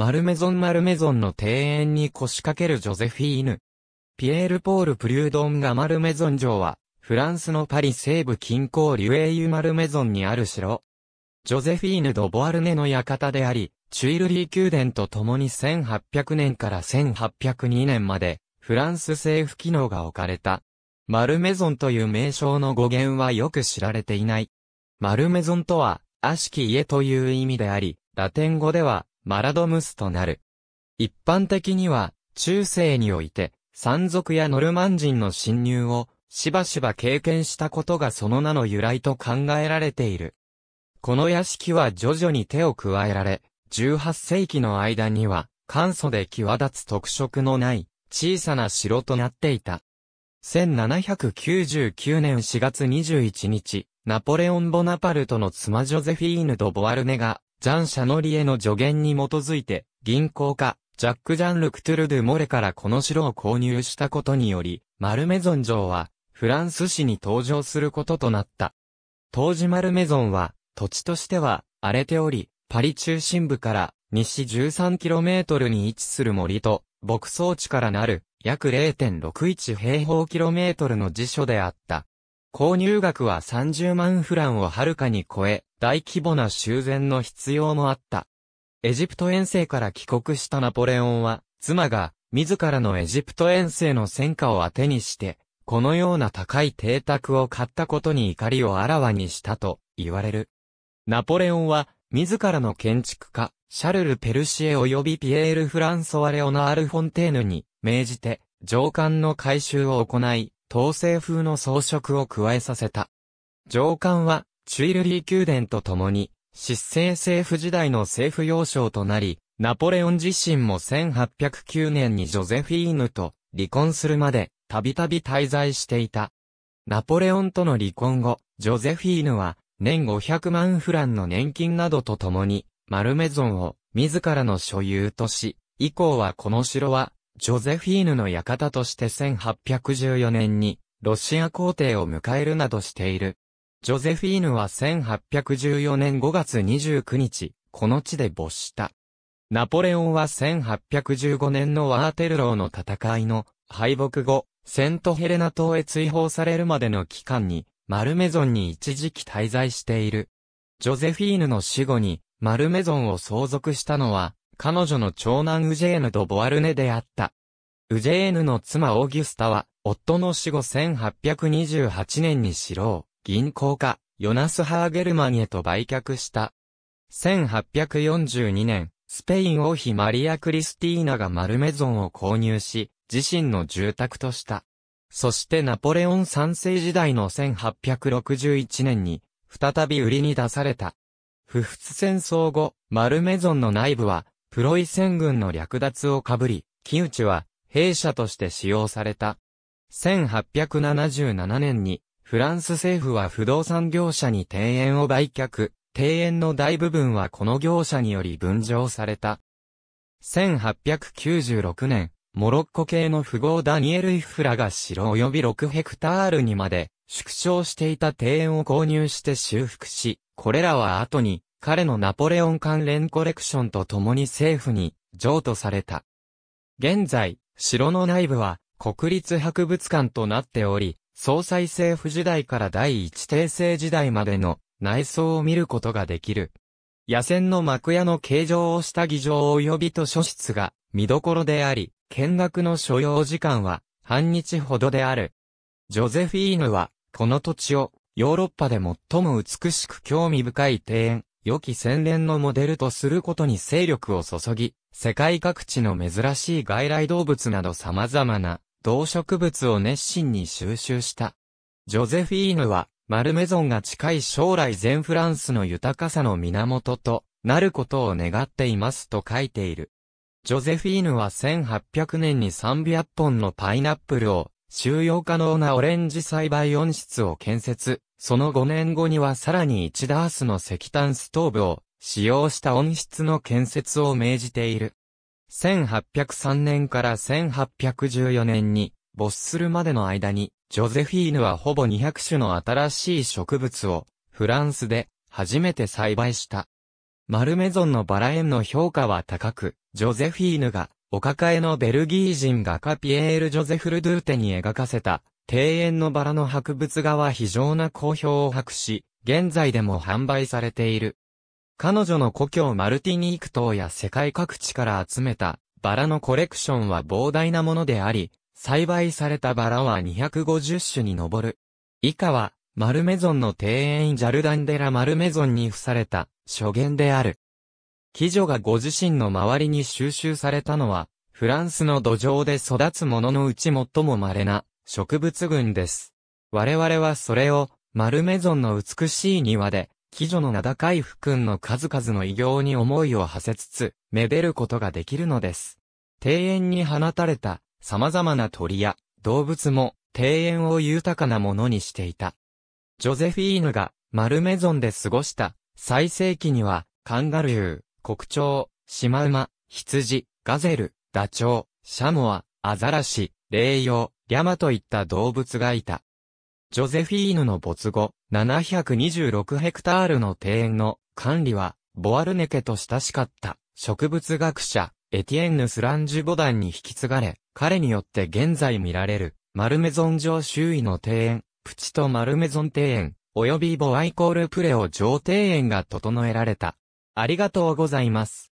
マルメゾンマルメゾンの庭園に腰掛けるジョゼフィーヌ。ピエール・ポール・プリュードンがマルメゾン城は、フランスのパリ西部近郊リュエイユ・マルメゾンにある城。ジョゼフィーヌ・ド・ボアルネの館であり、チュイルリー宮殿と共に1800年から1802年まで、フランス政府機能が置かれた。マルメゾンという名称の語源はよく知られていない。マルメゾンとは、悪しき家という意味であり、ラテン語では、マラドムスとなる。一般的には、中世において、山賊やノルマン人の侵入を、しばしば経験したことがその名の由来と考えられている。この屋敷は徐々に手を加えられ、18世紀の間には、簡素で際立つ特色のない、小さな城となっていた。1799年4月21日、ナポレオン・ボナパルトの妻ジョゼフィーヌ・ド・ボアルネが、ャン・シャノリエの助言に基づいて、銀行家、ジャック・ジャン・ルク・トゥル・ドゥ・モレからこの城を購入したことにより、マルメゾン城は、フランス市に登場することとなった。当時マルメゾンは、土地としては、荒れており、パリ中心部から西 13km に位置する森と、牧草地からなる約0.61平方キロメートルの辞書であった。購入額は30万フランをはるかに超え、大規模な修繕の必要もあった。エジプト遠征から帰国したナポレオンは、妻が、自らのエジプト遠征の戦果を当てにして、このような高い邸宅を買ったことに怒りをあらわにしたと言われる。ナポレオンは、自らの建築家、シャルル・ペルシエ及びピエール・フランソワ・レオナアル・フォンテーヌに、命じて、上官の改修を行い、統制風の装飾を加えさせた。上官は、チュイルリー宮殿と共に、失政政府時代の政府要衝となり、ナポレオン自身も1809年にジョゼフィーヌと離婚するまで、たびたび滞在していた。ナポレオンとの離婚後、ジョゼフィーヌは、年500万フランの年金などと共に、マルメゾンを自らの所有とし、以降はこの城はジョゼフィーヌの館として1814年に、ロシア皇帝を迎えるなどしている。ジョゼフィーヌは1814年5月29日、この地で没した。ナポレオンは1815年のワーテルローの戦いの敗北後、セントヘレナ島へ追放されるまでの期間に、マルメゾンに一時期滞在している。ジョゼフィーヌの死後に、マルメゾンを相続したのは、彼女の長男ウジェーヌ・ド・ボアルネであった。ウジェーヌの妻オギュスタは、夫の死後1828年に死老、銀行家、ヨナス・ハーゲルマンへと売却した。1842年、スペイン王妃マリア・クリスティーナがマルメゾンを購入し、自身の住宅とした。そしてナポレオン三世時代の1861年に、再び売りに出された。不仏戦争後、マルメゾンの内部は、プロイセン軍の略奪をかぶり、木内は兵舎として使用された。1877年に、フランス政府は不動産業者に庭園を売却、庭園の大部分はこの業者により分譲された。1896年、モロッコ系の富豪ダニエル・イフラが城及び6ヘクタールにまで縮小していた庭園を購入して修復し、これらは後に彼のナポレオン関連コレクションと共に政府に譲渡された。現在、城の内部は国立博物館となっており、総裁政府時代から第一帝政時代までの内装を見ることができる。野戦の幕屋の形状をした議場及び図書室が見どころであり、見学の所要時間は半日ほどである。ジョゼフィーヌは、この土地をヨーロッパで最も美しく興味深い庭園、良き洗練のモデルとすることに勢力を注ぎ、世界各地の珍しい外来動物など様々な動植物を熱心に収集した。ジョゼフィーヌは、マルメゾンが近い将来全フランスの豊かさの源となることを願っていますと書いている。ジョゼフィーヌは1800年に300本のパイナップルを収容可能なオレンジ栽培温室を建設、その5年後にはさらに1ダースの石炭ストーブを使用した温室の建設を命じている。1803年から1814年に没するまでの間に、ジョゼフィーヌはほぼ200種の新しい植物をフランスで初めて栽培した。マルメゾンのバラ園の評価は高く、ジョゼフィーヌがお抱えのベルギー人画家ピエール・ジョゼフル・ドゥーテに描かせた庭園のバラの博物画は非常な好評を博し、現在でも販売されている。彼女の故郷マルティニーク島や世界各地から集めたバラのコレクションは膨大なものであり、栽培されたバラは250種に上る。以下は、マルメゾンの庭園ジャルダンデラ・マルメゾンに付された諸言である。貴女がご自身の周りに収集されたのは、フランスの土壌で育つもののうち最も稀な植物群です。我々はそれを、マルメゾンの美しい庭で、貴女の名高い福君の数々の偉業に思いを馳せつつ、めでることができるのです。庭園に放たれた、様々な鳥や動物も、庭園を豊かなものにしていた。ジョゼフィーヌが、マルメゾンで過ごした、最盛期には、カンガルー、国鳥、シマウマ、羊、ガゼル、ダチョウ、シャモア、アザラシ、霊イリャマといった動物がいた。ジョゼフィーヌの没後、726ヘクタールの庭園の管理は、ボアルネケと親しかった植物学者、エティエンヌ・スランジュ・ボダンに引き継がれ、彼によって現在見られる、マルメゾン城周囲の庭園、プチとマルメゾン庭園、及びボアイコールプレオ城庭園が整えられた。ありがとうございます。